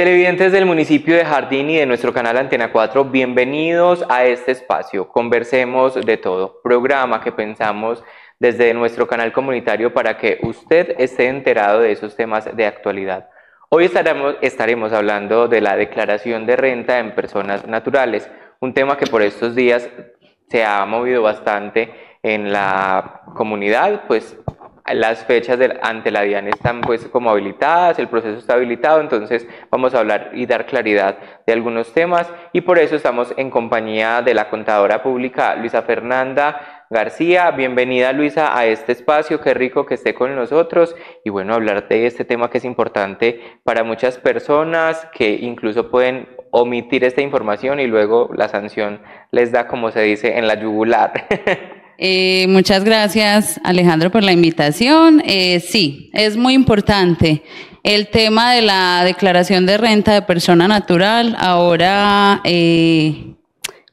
Televidentes del municipio de Jardín y de nuestro canal Antena 4, bienvenidos a este espacio. Conversemos de todo, programa que pensamos desde nuestro canal comunitario para que usted esté enterado de esos temas de actualidad. Hoy estaremos, estaremos hablando de la declaración de renta en personas naturales, un tema que por estos días se ha movido bastante en la comunidad, pues las fechas del, ante la DIAN están pues como habilitadas, el proceso está habilitado, entonces vamos a hablar y dar claridad de algunos temas y por eso estamos en compañía de la contadora pública Luisa Fernanda García. Bienvenida Luisa a este espacio, qué rico que esté con nosotros y bueno, hablar de este tema que es importante para muchas personas que incluso pueden omitir esta información y luego la sanción les da, como se dice, en la yugular. Eh, muchas gracias, Alejandro, por la invitación. Eh, sí, es muy importante. El tema de la declaración de renta de persona natural, ahora eh,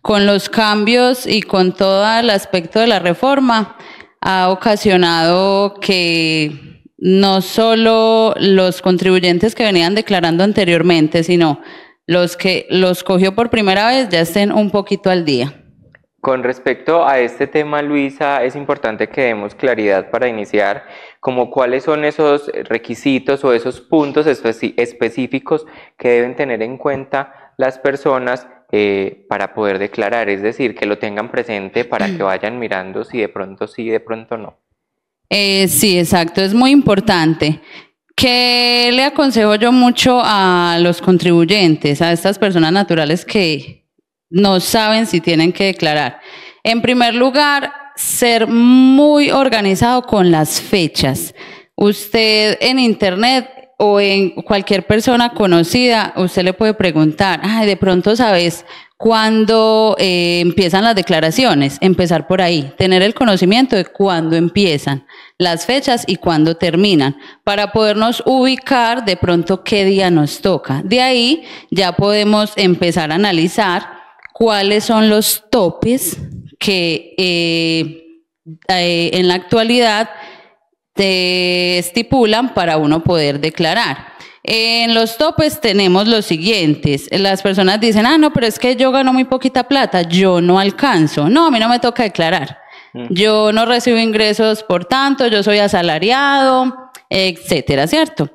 con los cambios y con todo el aspecto de la reforma, ha ocasionado que no solo los contribuyentes que venían declarando anteriormente, sino los que los cogió por primera vez ya estén un poquito al día. Con respecto a este tema, Luisa, es importante que demos claridad para iniciar, como cuáles son esos requisitos o esos puntos específicos que deben tener en cuenta las personas eh, para poder declarar, es decir, que lo tengan presente para que vayan mirando si de pronto sí, de pronto no. Eh, sí, exacto, es muy importante. ¿Qué le aconsejo yo mucho a los contribuyentes, a estas personas naturales que no saben si tienen que declarar. En primer lugar, ser muy organizado con las fechas. Usted en internet o en cualquier persona conocida, usted le puede preguntar, de pronto sabes cuándo eh, empiezan las declaraciones, empezar por ahí, tener el conocimiento de cuándo empiezan las fechas y cuándo terminan, para podernos ubicar de pronto qué día nos toca. De ahí ya podemos empezar a analizar cuáles son los topes que eh, eh, en la actualidad te estipulan para uno poder declarar. En los topes tenemos los siguientes. Las personas dicen, ah, no, pero es que yo gano muy poquita plata, yo no alcanzo. No, a mí no me toca declarar. Mm. Yo no recibo ingresos por tanto, yo soy asalariado, etcétera, ¿cierto?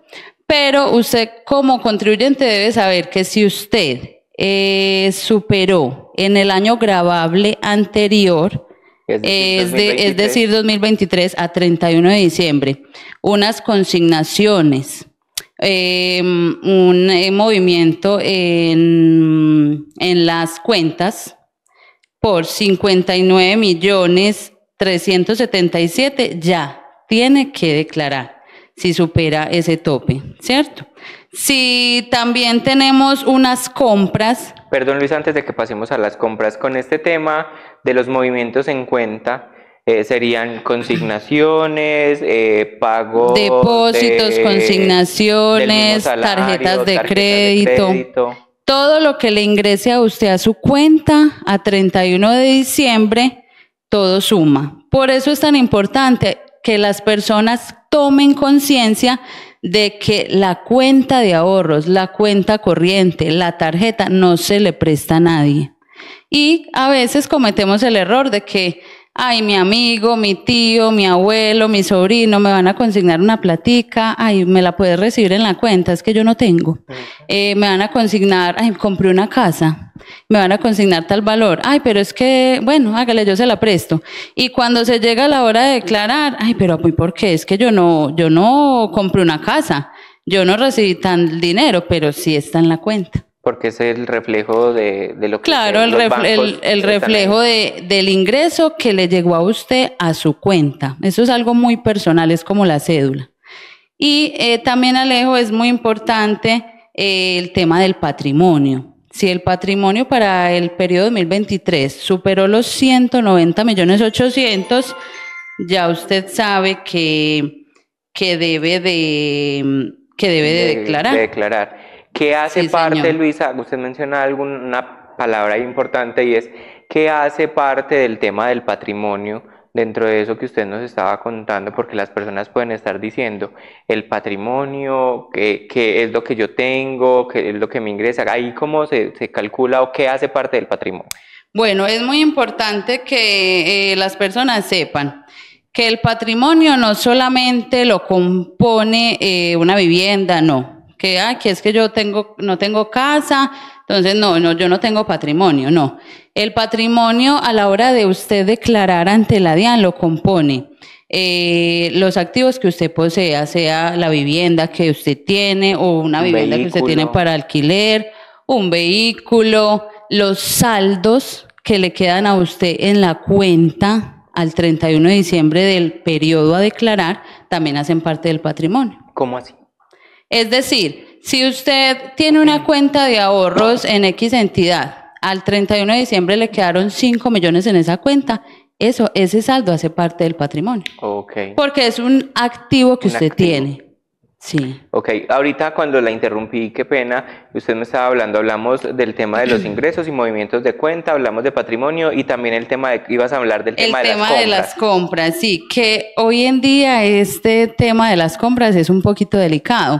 Pero usted como contribuyente debe saber que si usted eh, superó en el año grabable anterior, es decir, 2023 eh, a 31 de diciembre, unas consignaciones. Em, un eh, movimiento en, en, las cuentas por 59 millones 377 ya tiene que declarar si supera ese tope, ¿cierto? Si también tenemos unas compras. Perdón Luis, antes de que pasemos a las compras, con este tema de los movimientos en cuenta, eh, serían consignaciones, eh, pagos... Depósitos, consignaciones, tarjetas, de, crédito, de, crédito, Todo lo que le ingrese a usted a su cuenta a 31 de diciembre, todo suma. Por eso es tan importante que las personas tomen conciencia de que la cuenta de ahorros, la cuenta corriente, la tarjeta no se le presta a nadie. Y a veces cometemos el error de que ay, mi amigo, mi tío, mi abuelo, mi sobrino, me van a consignar una platica, ay, me la puedes recibir en la cuenta, es que yo no tengo. Eh, me van a consignar, ay, compré una casa, me van a consignar tal valor, ay, pero es que, bueno, hágale, yo se la presto. Y cuando se llega la hora de declarar, ay, pero ¿por qué? Es que yo no, yo no compré una casa, yo no recibí tan dinero, pero sí está en la cuenta porque es el reflejo de, lo que claro el, el, reflejo del ingreso que le llegó a usted a su cuenta eso es algo muy personal es como la cédula y eh, también Alejo es muy importante eh, el tema del patrimonio si el patrimonio para el periodo 2023 superó los 190 millones 800 ya usted sabe que que debe de que debe de declarar ¿Qué hace parte, Luisa? Usted menciona alguna palabra importante y es ¿qué hace parte del tema del patrimonio dentro de eso que usted nos estaba contando? Porque las personas pueden estar diciendo el patrimonio, qué, es lo que yo tengo, qué es lo que me ingresa, ahí cómo se, calcula o qué hace parte del patrimonio. Bueno, es muy importante que eh, las personas sepan que el patrimonio no solamente lo compone eh, una vivienda, no que, es que yo tengo, no tengo casa, entonces no, no, yo no tengo patrimonio, no. El patrimonio a la hora de usted declarar ante la DIAN lo compone. Eh, los activos que usted posea, sea la vivienda que usted tiene o una vivienda que usted tiene para alquiler, un vehículo, los saldos que le quedan a usted en la cuenta al 31 de diciembre del periodo a declarar, también hacen parte del patrimonio. ¿Cómo así? Es decir, si usted tiene una cuenta de ahorros en X entidad, al 31 de diciembre le quedaron 5 millones en esa cuenta, eso, ese saldo hace parte del patrimonio. Porque es un activo que usted tiene. Sí. Ok, ahorita cuando la interrumpí, qué pena, usted me estaba hablando, hablamos del tema de los ingresos y movimientos de cuenta, hablamos de patrimonio y también el tema de, ibas a hablar del tema, de, las compras. de las compras. Sí, que hoy en día este tema de las compras es un poquito delicado.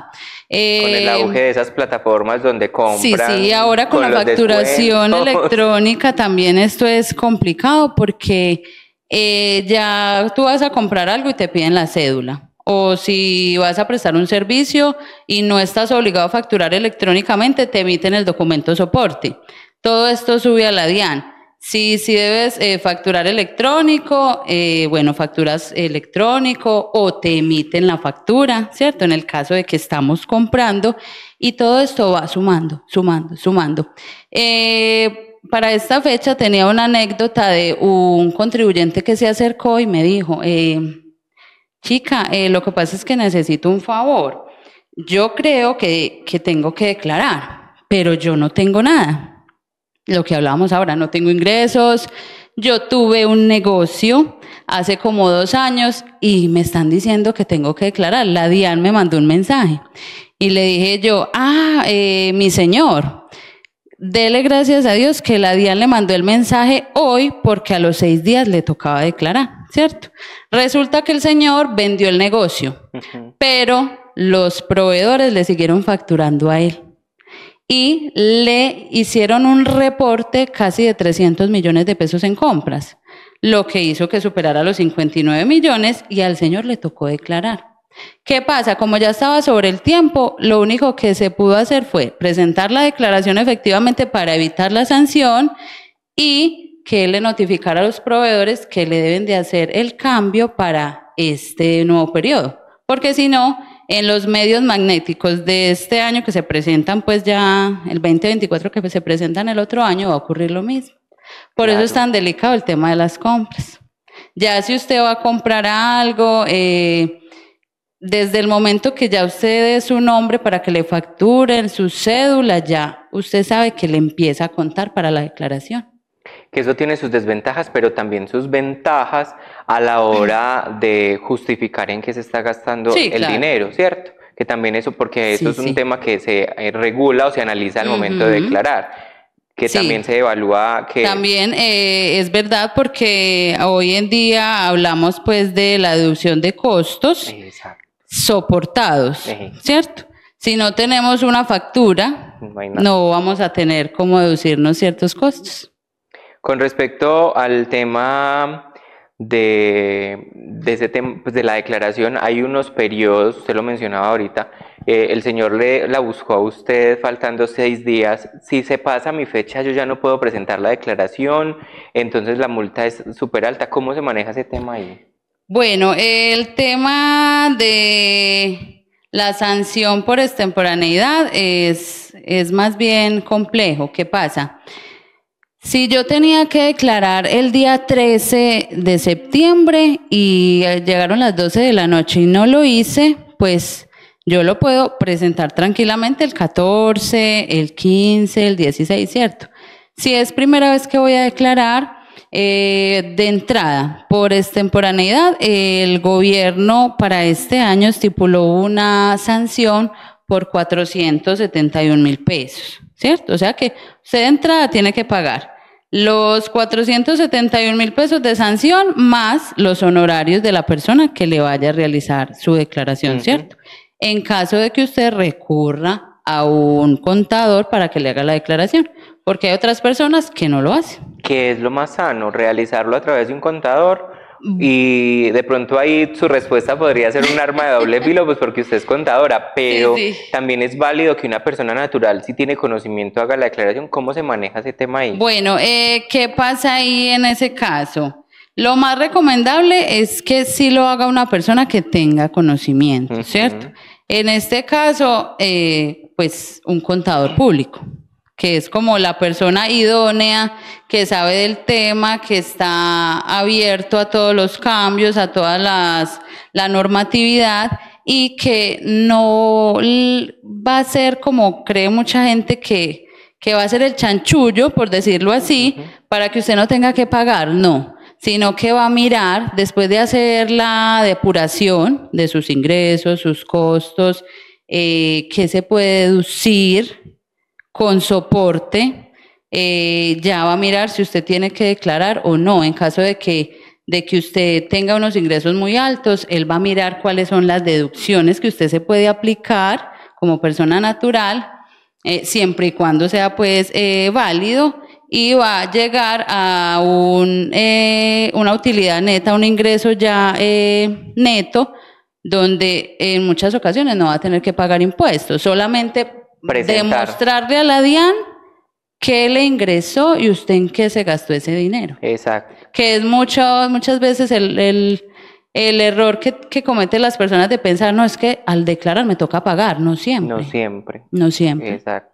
con el eh, auge de esas plataformas donde compras. Sí, sí, ahora con, la facturación electrónica también esto es complicado porque eh, ya tú vas a comprar algo y te piden la cédula o si vas a prestar un servicio y no estás obligado a facturar electrónicamente, te emiten el documento soporte. Todo esto sube a la DIAN. Si, si debes eh, facturar electrónico, eh, bueno, facturas electrónico o te emiten la factura, ¿cierto? En el caso de que estamos comprando y todo esto va sumando, sumando, sumando. Eh, para esta fecha tenía una anécdota de un contribuyente que se acercó y me dijo, chica, eh, lo que pasa es que necesito un favor. Yo creo que, tengo que declarar, pero yo no tengo nada. Lo que hablábamos ahora, no tengo ingresos, yo tuve un negocio hace como dos años y me están diciendo que tengo que declarar. La DIAN me mandó un mensaje y le dije yo, ah, eh, mi señor, dele gracias a Dios que la DIAN le mandó el mensaje hoy porque a los seis días le tocaba declarar. ¿cierto? Resulta que el señor vendió el negocio, pero los proveedores le siguieron facturando a él y le hicieron un reporte casi de 300 millones de pesos en compras, lo que hizo que superara los 59 millones y al señor le tocó declarar. ¿Qué pasa? Como ya estaba sobre el tiempo, lo único que se pudo hacer fue presentar la declaración efectivamente para evitar la sanción y que le notificara a los proveedores que le deben de hacer el cambio para este nuevo periodo, porque si no, en los medios magnéticos de este año que se presentan, pues ya el 2024 que se presentan el otro año va a ocurrir lo mismo. Por eso es tan delicado el tema de las compras. Ya si usted va a comprar algo, eh, desde el momento que ya usted dé su nombre para que le facturen su cédula, ya usted sabe que le empieza a contar para la declaración que eso tiene sus desventajas, pero también sus ventajas a la hora mm. de justificar en qué se está gastando el dinero, ¿cierto? Que también eso, porque eso es un tema que se eh, regula o se analiza al momento de declarar que también se evalúa que también eh, es verdad porque hoy en día hablamos pues de la deducción de costos soportados cierto si no tenemos una factura no, no, vamos a tener cómo deducirnos ciertos costos con respecto al tema pues, de, la declaración, hay unos periodos, usted lo mencionaba ahorita, eh, el señor le, la buscó a usted faltando seis días, si se pasa mi fecha yo ya no puedo presentar la declaración, entonces la multa es súper alta, ¿cómo se maneja ese tema ahí? Bueno, el tema de la sanción por extemporaneidad es, es más bien complejo, ¿qué pasa? Si yo tenía que declarar el día 13 de septiembre y eh, llegaron las 12 de la noche y no lo hice, pues yo lo puedo presentar tranquilamente el 14, el 15, el 16, ¿cierto? Si es primera vez que voy a declarar, eh, de entrada, por extemporaneidad, el gobierno para este año estipuló una sanción por 471 mil pesos, ¿cierto? O sea que usted de entrada tiene que pagar los 471 mil pesos de sanción más los honorarios de la persona que le vaya a realizar su declaración, ¿cierto? En caso de que usted recurra a un contador para que le haga la declaración, porque hay otras personas que no lo hacen. ¿Qué es lo más sano, realizarlo a través de un contador y de pronto ahí su respuesta podría ser un arma de doble filo, pues porque usted es contadora, pero también es válido que una persona natural, si tiene conocimiento, haga la declaración. ¿Cómo se maneja ese tema ahí? Bueno, eh, ¿qué pasa ahí en ese caso? Lo más recomendable es que sí lo haga una persona que tenga conocimiento, ¿cierto? En este caso, eh, pues un contador público que es como la persona idónea, que sabe del tema, que está abierto a todos los cambios, a todas las la normatividad y que no va a ser como cree mucha gente que, que va a ser el chanchullo, por decirlo así, para que usted no tenga que pagar, no, sino que va a mirar después de hacer la depuración de sus ingresos, sus costos, eh, qué se puede deducir, con soporte, eh, ya va a mirar si usted tiene que declarar o no. En caso de que, de que usted tenga unos ingresos muy altos, él va a mirar cuáles son las deducciones que usted se puede aplicar como persona natural, eh, siempre y cuando sea pues eh, válido y va a llegar a un, una utilidad neta, un ingreso ya neto, donde en muchas ocasiones no va a tener que pagar impuestos, solamente demostrarle a la DIAN que le ingresó y usted en qué se gastó ese dinero. Exacto. Que es mucho, muchas veces el, error que, cometen las personas de pensar, no es que al declarar me toca pagar, no siempre. No siempre. No siempre. Exacto.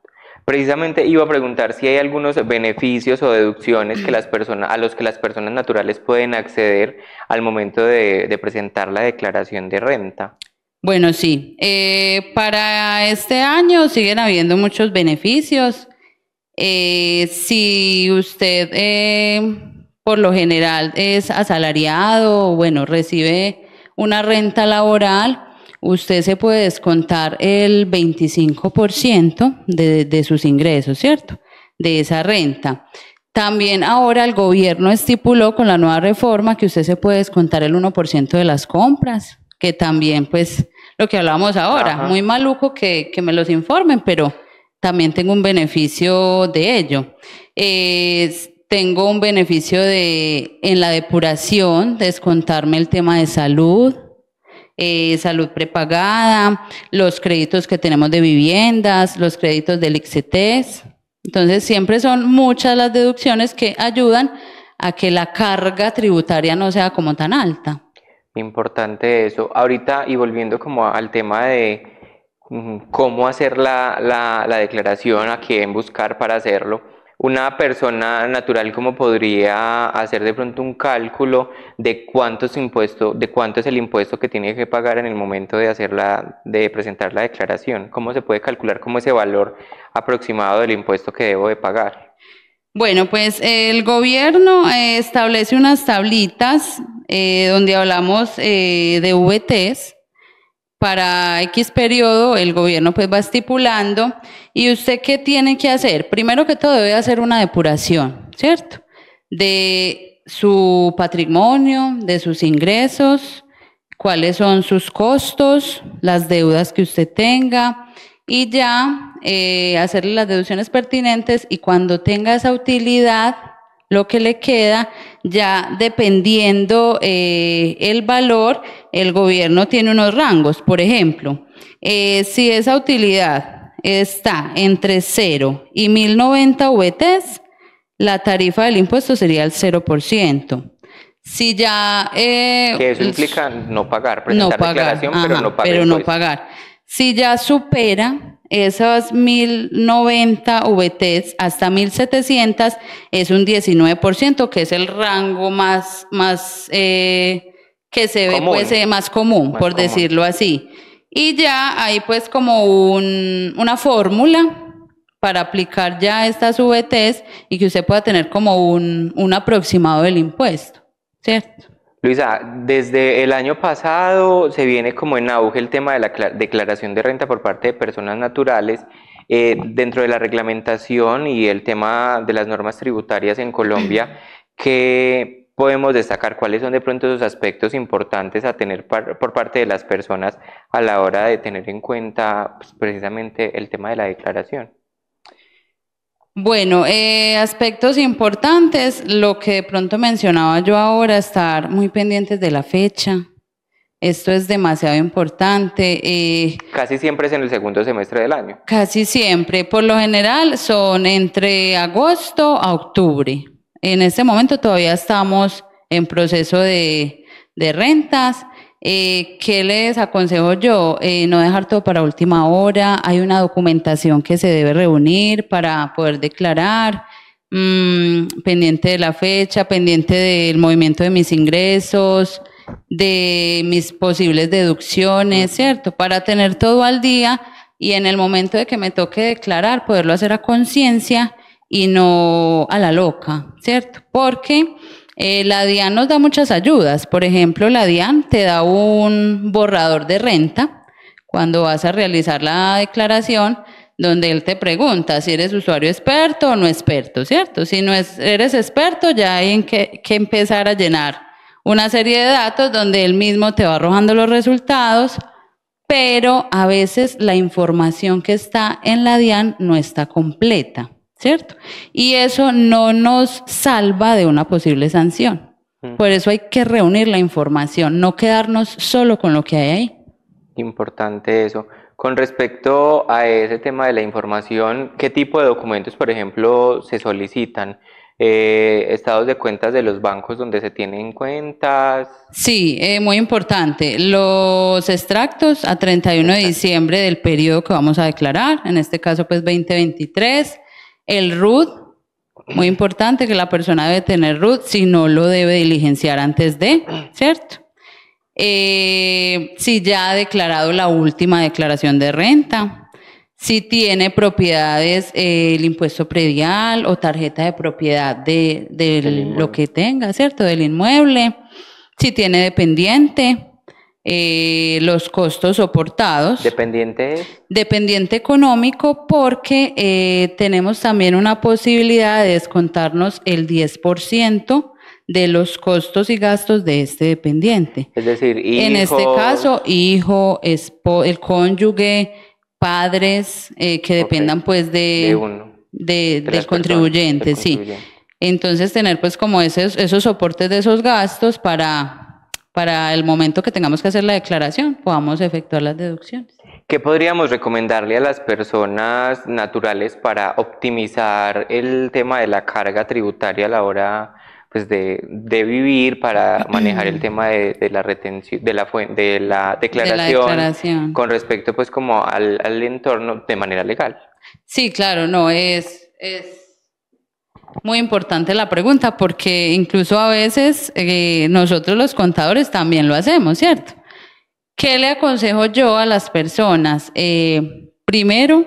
Precisamente iba a preguntar si hay algunos beneficios o deducciones que las personas, a los que las personas naturales pueden acceder al momento de, de presentar la declaración de renta. Bueno, sí. Eh, para este año siguen habiendo muchos beneficios. Eh, si usted eh, por lo general es asalariado, bueno, recibe una renta laboral, usted se puede descontar el 25% de sus ingresos, ¿cierto? De esa renta. También ahora el gobierno estipuló con la nueva reforma que usted se puede descontar el 1% de las compras que también pues lo que hablábamos ahora, muy maluco que, me los informen, pero también tengo un beneficio de ello. tengo un beneficio de en la depuración, descontarme el tema de salud, eh, salud prepagada, los créditos que tenemos de viviendas, los créditos del ICT. Entonces siempre son muchas las deducciones que ayudan a que la carga tributaria no sea como tan alta. Importante eso. Ahorita, y volviendo como al tema de mm, cómo hacer la, declaración, a quién buscar para hacerlo, una persona natural como podría hacer de pronto un cálculo de cuántos impuesto, de cuánto es el impuesto que tiene que pagar en el momento de la de presentar la declaración, cómo se puede calcular como ese valor aproximado del impuesto que debo de pagar. Bueno, pues el gobierno eh, establece unas tablitas eh, donde hablamos eh, de VTs. Para X periodo el gobierno pues va estipulando y usted qué tiene que hacer? Primero que todo debe hacer una depuración, ¿cierto? De su patrimonio, de sus ingresos, cuáles son sus costos, las deudas que usted tenga y ya eh, hacerle las deducciones pertinentes y cuando tenga esa utilidad, lo que le queda, ya dependiendo eh, el valor, el gobierno tiene unos rangos. Por ejemplo, eh, si esa utilidad está entre 0 y 1090 VTs, la tarifa del impuesto sería el 0%. Si ya... que eso pues, implica no pagar, pero no pagar. Pero no pagar. Si ya supera esos 1090 VTs hasta 1700 es un 19%, que es el rango más, más eh, que se común. ve pues, eh, más común, por decirlo así. Y ya hay pues como una fórmula para aplicar ya estas VTs y que usted pueda tener como un, un aproximado del impuesto, ¿cierto? Luisa, desde el año pasado se viene como en auge el tema de la declaración de renta por parte de personas naturales. Eh, dentro de la reglamentación y el tema de las normas tributarias en Colombia, ¿qué podemos destacar? ¿Cuáles son de pronto esos aspectos importantes a tener por parte de las personas a la hora de tener en cuenta pues, precisamente el tema de la declaración? Bueno, eh, aspectos importantes, lo que de pronto mencionaba yo ahora, estar muy pendientes de la fecha. Esto es demasiado importante. Eh, casi siempre es en el segundo semestre del año. Casi siempre. Por lo general son entre agosto a octubre. En este momento todavía estamos en proceso de rentas eh, ¿Qué les aconsejo yo? Eh, no dejar todo para última hora. Hay una documentación que se debe reunir para poder declarar, mm, pendiente de la fecha, pendiente del movimiento de mis ingresos, de mis posibles deducciones, ¿cierto? Para tener todo al día y en el momento de que me toque declarar, poderlo hacer a conciencia y no a la loca, ¿cierto? Porque eh, la DIAN nos da muchas ayudas. Por ejemplo, la DIAN te da un borrador de renta cuando vas a realizar la declaración donde él te pregunta si eres usuario experto o no experto, ¿cierto? Si no eres experto, ya hay en que, que empezar a llenar una serie de datos donde él mismo te va arrojando los resultados, pero a veces la información que está en la DIAN no está completa. ¿cierto? Y eso no nos salva de una posible sanción. Mm. Por eso hay que reunir la información, no quedarnos solo con lo que hay ahí. Importante eso. Con respecto a ese tema de la información, ¿qué tipo de documentos, por ejemplo, se solicitan? Eh, estados de cuentas de los bancos donde se tienen cuentas. Sí, eh, muy importante. Los extractos a 31 de diciembre del periodo que vamos a declarar, en este caso pues 2023. El RUD, muy importante que la persona debe tener RUD, si no lo debe diligenciar antes de, ¿cierto? Eh, si ya ha declarado la última declaración de renta, si tiene propiedades, eh, el impuesto predial o tarjeta de propiedad de, de lo que tenga, ¿cierto? Del inmueble, si tiene dependiente, eh, los costos soportados. Dependiente. Dependiente económico porque eh, tenemos también una posibilidad de descontarnos el 10% de los costos y gastos de este dependiente. Es decir, en este caso, hijo, el cónyuge, padres eh, que dependan pues de, de, del contribuyente, sí. Entonces tener pues como esos, esos soportes de esos gastos para para el momento que tengamos que hacer la declaración podamos efectuar las deducciones. ¿Qué podríamos recomendarle a las personas naturales para optimizar el tema de la carga tributaria a la hora pues, de, vivir, para manejar el tema de, la retención, de la, de declaración, de la declaración, con respecto pues como al, al entorno de manera legal? Sí, claro, no, es, es muy importante la pregunta, porque incluso a veces eh, nosotros los contadores también lo hacemos, ¿cierto? ¿Qué le aconsejo yo a las personas? Eh, primero,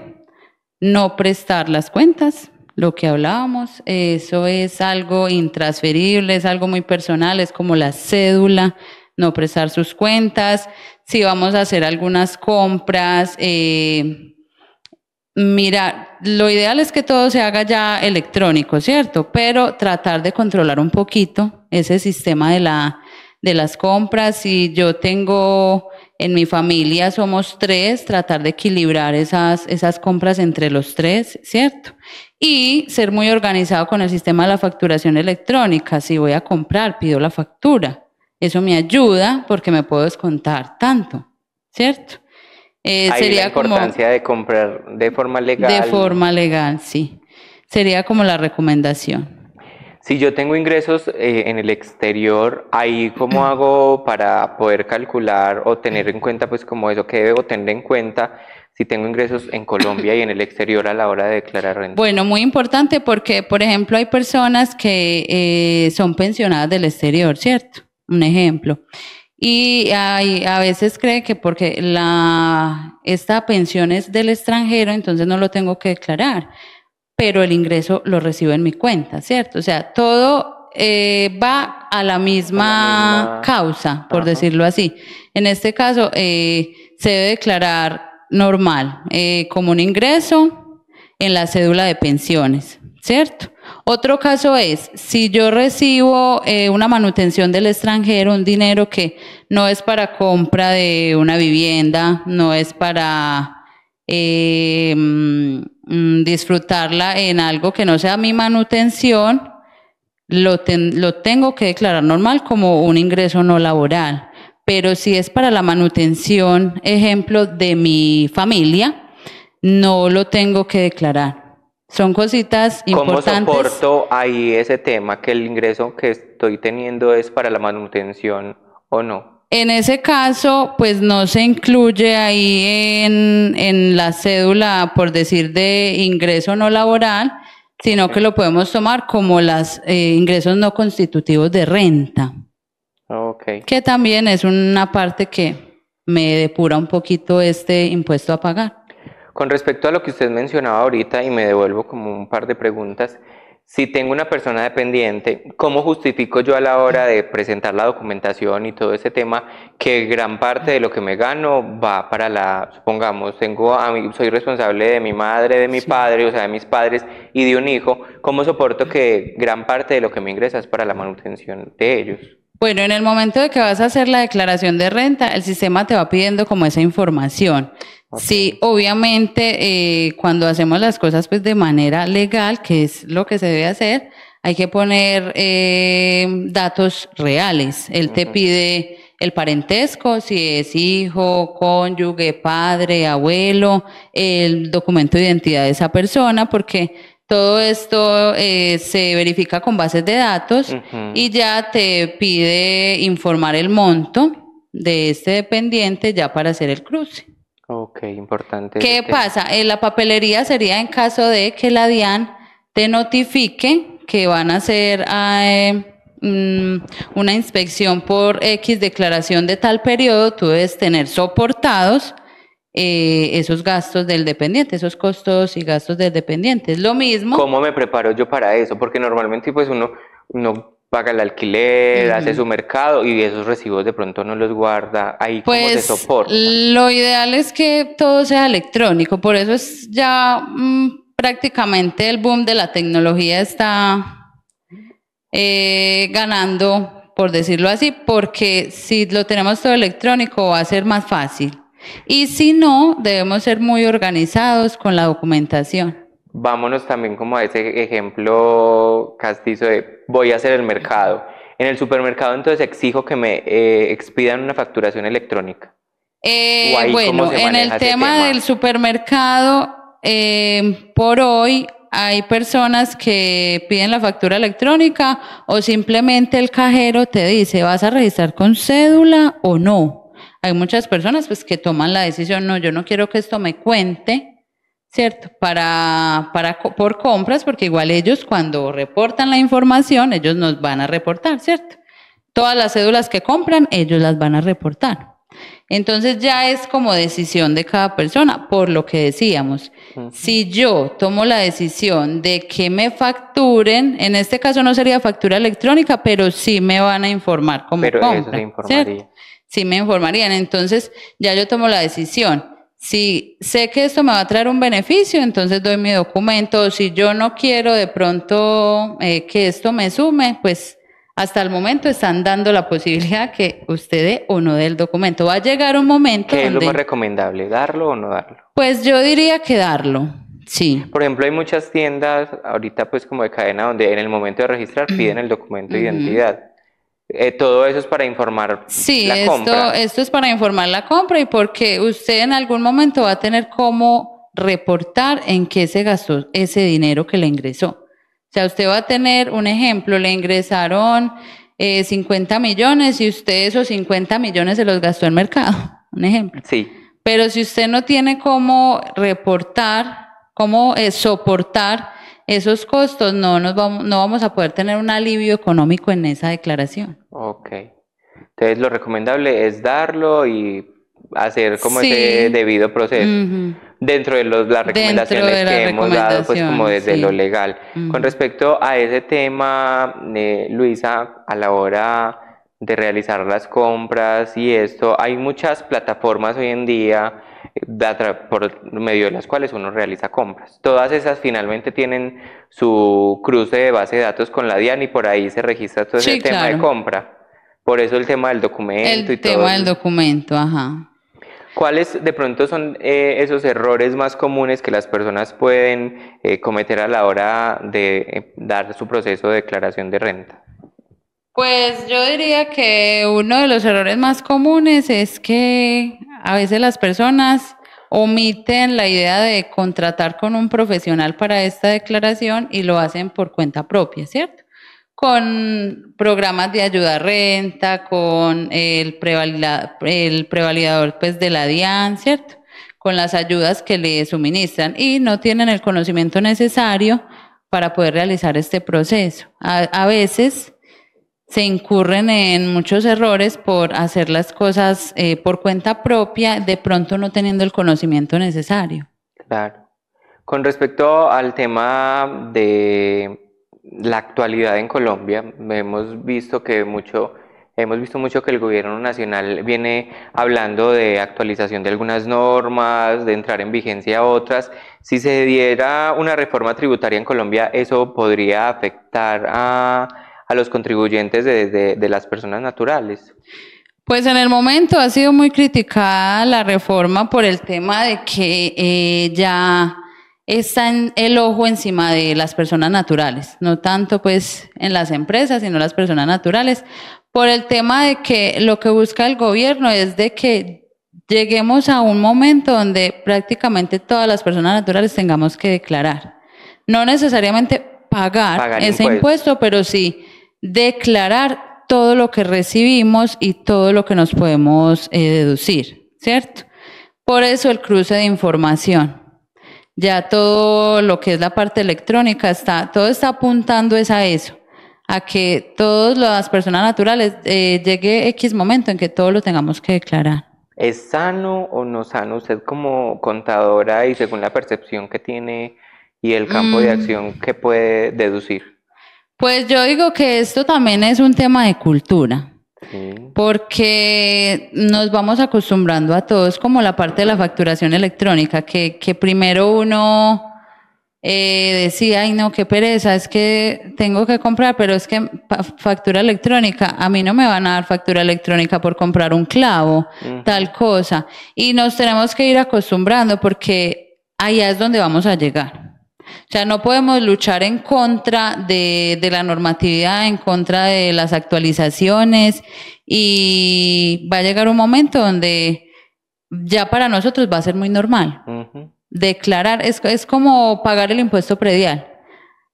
no prestar las cuentas, lo que hablábamos, eso es algo intransferible, es algo muy personal, es como la cédula, no prestar sus cuentas, si vamos a hacer algunas compras, eh, Mira, lo ideal es que todo se haga ya electrónico, ¿cierto? Pero tratar de controlar un poquito ese sistema de, las compras. Si yo tengo en mi familia somos tres, tratar de equilibrar esas, esas compras entre los tres, ¿cierto? Y ser muy organizado con el sistema de la facturación electrónica. Si voy a comprar, pido la factura. Eso me ayuda porque me puedo descontar tanto, ¿cierto? Eh, sería la importancia de comprar de forma legal. De forma legal, sí. Sería como la recomendación. Si yo tengo ingresos eh, en el exterior, ahí cómo hago para poder calcular o tener en cuenta, pues como eso que debo tener en cuenta si tengo ingresos en Colombia y en el exterior a la hora de declarar renta. Bueno, muy importante porque, por ejemplo, hay personas que eh, son pensionadas del exterior, ¿cierto? Un ejemplo. Y hay, a veces cree que porque la, esta pensión es del extranjero, entonces no lo tengo que declarar, pero el ingreso lo recibo en mi cuenta, ¿cierto? O sea, todo eh, va a la misma, causa, por decirlo así. En este caso, eh, se debe declarar normal, eh, como un ingreso en la cédula de pensiones, ¿cierto? Otro caso es, si yo recibo eh, una manutención del extranjero, un dinero que no es para compra de una vivienda, no es para eh, mm, disfrutarla en algo que no sea mi manutención, lo tengo que declarar normal como un ingreso no laboral. Pero si es para la manutención, ejemplo, de mi familia, no lo tengo que declarar son cositas importantes. ¿Cómo soporto ahí ese tema, que el ingreso que estoy teniendo es para la manutención o no? En ese caso, pues no se incluye ahí en, la cédula, por decir, de ingreso no laboral, sino que lo podemos tomar como los eh, ingresos no constitutivos de renta. Que también es una parte que me depura un poquito este impuesto a pagar. Con respecto a lo que usted mencionaba ahorita, y me devuelvo como un par de preguntas, si tengo una persona dependiente, ¿cómo justifico yo a la hora de presentar la documentación y todo ese tema que gran parte de lo que me gano va para la, supongamos, tengo a mí, soy responsable de mi madre, de mi padre, o sea, de mis padres y de un hijo, ¿cómo soporto que gran parte de lo que me ingresa es para la manutención de ellos? Bueno, en el momento de que vas a hacer la declaración de renta, el sistema te va pidiendo como esa información. Sí, obviamente, eh, cuando hacemos las cosas pues de manera legal, que es lo que se debe hacer, hay que poner eh, datos reales. Él te pide el parentesco, si es hijo, cónyuge, padre, abuelo, el documento de identidad de esa persona, porque todo esto eh, se verifica con bases de datos y ya te pide informar el monto de este dependiente ya para hacer el cruce. Ok, importante. ¿Qué eh, pasa? En la papelería sería en caso de que la DIAN te notifique que van a hacer eh, mm, una inspección por X declaración de tal periodo, tú debes tener soportados eh, esos gastos del dependiente, esos costos y gastos del dependiente. Es lo mismo. ¿Cómo me preparo yo para eso? Porque normalmente pues uno, paga el alquiler, hace su mercado y esos recibos de pronto no los guarda ahí pues, como de soporte. Lo ideal es que todo sea electrónico, por eso es ya mm, prácticamente el boom de la tecnología está eh, ganando, por decirlo así, porque si lo tenemos todo electrónico va a ser más fácil y si no, debemos ser muy organizados con la documentación. Vámonos también como a ese ejemplo castizo de voy a hacer el mercado. En el supermercado entonces exijo que me eh, expidan una facturación electrónica. Eh, bueno, en el tema, del supermercado, eh, por hoy hay personas que piden la factura electrónica o simplemente el cajero te dice, ¿vas a registrar con cédula o no? Hay muchas personas pues que toman la decisión, no, yo no quiero que esto me cuente, ¿cierto? Para, para, por compras, porque igual ellos cuando reportan la información, ellos nos van a reportar, ¿cierto? Todas las cédulas que compran, ellos las van a reportar. Entonces ya es como decisión de cada persona, por lo que decíamos. Si yo tomo la decisión de que me facturen, en este caso no sería factura electrónica, pero sí me van a informar como pero compra, sí me informarían. Entonces ya yo tomo la decisión. Si sé que esto me va a traer un beneficio, entonces doy mi documento. Si yo no quiero de pronto eh, que esto me sume, pues hasta el momento están dando la posibilidad que usted dé o no dé el documento. Va a llegar un momento. ¿Qué es lo más recomendable, darlo o no darlo? Pues yo diría que darlo. Sí. Por ejemplo, hay muchas tiendas ahorita pues como de cadena donde en el momento de registrar piden el documento de identidad. Eh, todo eso es para informar sí, la esto, esto es para informar la compra y porque usted en algún momento va a tener cómo reportar en qué se gastó ese dinero que le ingresó. O sea, usted va a tener un ejemplo, le ingresaron 50 eh, millones y usted esos 50 millones se los gastó en mercado, un ejemplo. Sí. Pero si usted no tiene cómo reportar, cómo eh, soportar esos costos no, nos vamos, no vamos a poder tener un alivio económico en esa declaración. Ok. Entonces lo recomendable es darlo y hacer como ese debido proceso. Dentro de los, las recomendaciones que hemos dado, pues como desde lo legal. Con respecto a ese tema, eh, Luisa, a la hora de realizar las compras y esto, hay muchas plataformas hoy en día por medio de las cuales uno realiza compras. Todas esas finalmente tienen su cruce de base de datos con la DIAN y por ahí se registra todo el ese tema de compra. Por eso el tema del documento el y todo. El tema del documento, ajá. ¿Cuáles de pronto son eh, esos errores más comunes que las personas pueden eh, cometer a la hora de eh, dar su proceso de declaración de renta? Pues yo diría que uno de los errores más comunes es que a veces las personas omiten la idea de contratar con un profesional para esta declaración y lo hacen por cuenta propia, ¿cierto? Con programas de ayuda a renta, con el, prevalidador pues, de la DIAN, ¿cierto? Con las ayudas que le suministran y no tienen el conocimiento necesario para poder realizar este proceso. a veces se incurren en muchos errores por hacer las cosas eh, por cuenta propia, de pronto no teniendo el conocimiento necesario. Claro. Con respecto al tema de la actualidad en Colombia, hemos visto que mucho, hemos visto mucho que el gobierno nacional viene hablando de actualización de algunas normas, de entrar en vigencia otras. Si se diera una reforma tributaria en Colombia, eso podría afectar a a los contribuyentes de, de, las personas naturales. Pues en el momento ha sido muy criticada la reforma por el tema de que eh, ya está el ojo encima de las personas naturales, no tanto pues en las empresas, sino las personas naturales, por el tema de que lo que busca el gobierno es de que lleguemos a un momento donde prácticamente todas las personas naturales tengamos que declarar. No necesariamente pagar, ese impuesto, pero sí declarar todo lo que recibimos y todo lo que nos podemos eh, deducir, ¿cierto? Por eso el cruce de información. Ya todo lo que es la parte electrónica está, todo está apuntando es a eso, a que todas las personas naturales eh, llegue X momento en que todo lo tengamos que declarar. ¿Es sano o no sano? Usted como contadora y según la percepción que tiene y el campo de mm. acción que puede deducir. Pues yo digo que esto también es un tema de cultura. Porque nos vamos acostumbrando a todos como la parte de la facturación electrónica, que, que primero uno eh, decía, ay no, qué pereza, es que tengo que comprar, pero es que factura electrónica, a mí no me van a dar factura electrónica por comprar un clavo, tal cosa. Y nos tenemos que ir acostumbrando porque allá es donde vamos a llegar. O sea, no podemos luchar en contra de, la normatividad, en contra de las actualizaciones y va a llegar un momento donde ya para nosotros va a ser muy normal. Declarar es, es como pagar el impuesto predial.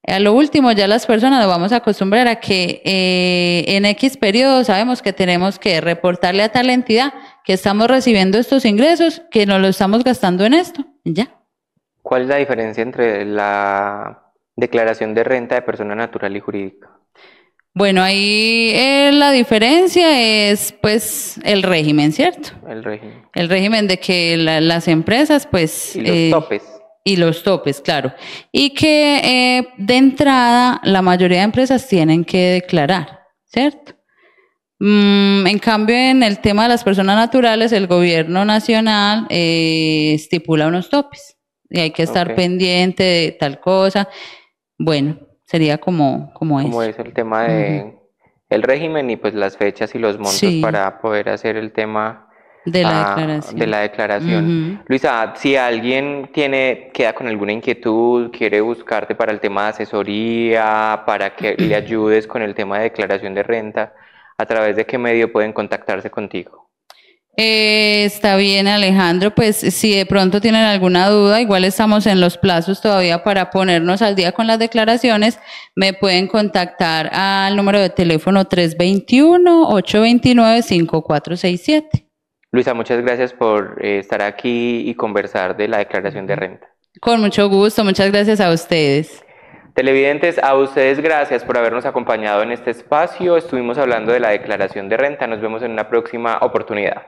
A lo último, ya las personas nos vamos a acostumbrar a que eh, en X periodo sabemos que tenemos que reportarle a tal entidad que estamos recibiendo estos ingresos, que nos lo estamos gastando en esto. Ya. ¿Cuál es la diferencia entre la declaración de renta de persona natural y jurídica? Bueno, ahí eh, la diferencia es pues el régimen, ¿cierto? El régimen. El régimen de que las empresas pues... Y los eh, topes. Y los topes, claro. Y que eh, de entrada la mayoría de empresas tienen que declarar, ¿cierto? Mm, en cambio, en el tema de las personas naturales, el gobierno nacional estipula unos topes y hay que estar pendiente de tal cosa. Bueno, sería como, como, como es el tema de el régimen y pues las fechas y los montos para poder hacer el tema de la declaración. De la declaración. Luisa, si alguien tiene, queda con alguna inquietud, quiere buscarte para el tema de asesoría, para que le ayudes con el tema de declaración de renta, ¿a través de qué medio pueden contactarse contigo? Eh, está bien, Alejandro. Pues si de pronto tienen alguna duda, igual estamos en los plazos todavía para ponernos al día con las declaraciones. Me pueden contactar al número de teléfono 321-829-5467. Luisa, muchas gracias por eh, estar aquí y conversar de la declaración de renta. Con mucho gusto, muchas gracias a ustedes. Televidentes, a ustedes gracias por habernos acompañado en este espacio. Estuvimos hablando de la declaración de renta. Nos vemos en una próxima oportunidad.